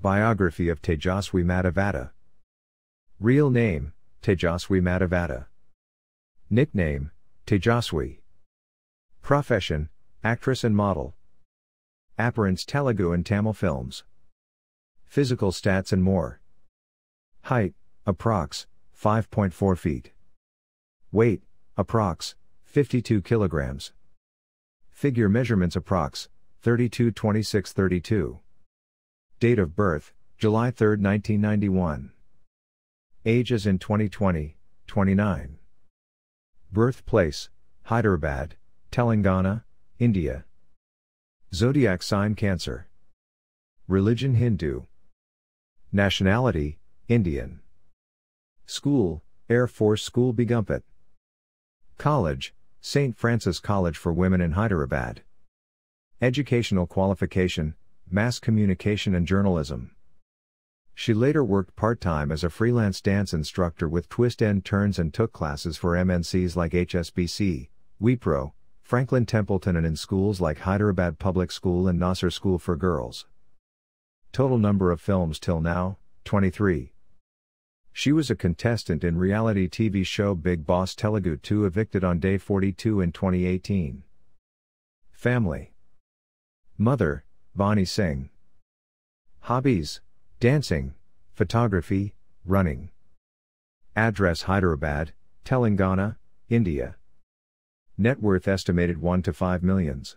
Biography of Tejaswi Madhavada. Real name, Tejaswi Madhavada. Nickname, Tejaswi. Profession, actress and model. Appearance Telugu and Tamil films. Physical stats and more. Height, approx. 5.4 feet. Weight, approx. 52 kilograms. Figure measurements approx. 32 26 32. Date of birth, July 3, 1991. Age as in 2020, 29. Birthplace, Hyderabad, Telangana, India. Zodiac sign Cancer. Religion Hindu. Nationality, Indian. School, Air Force School Begumpet. College, St. Francis College for Women in Hyderabad. Educational qualification, mass communication and journalism. She later worked part-time as a freelance dance instructor with twist end turns and took classes for MNCs like HSBC, WePro, Franklin Templeton and in schools like Hyderabad Public School and Nasser School for Girls. Total number of films till now, 23. She was a contestant in reality TV show Big Boss Telugu 2 evicted on day 42 in 2018. Family Mother, Bonnie Singh. Hobbies Dancing, photography, running. Address Hyderabad, Telangana, India. Net worth estimated 1 to 5 millions.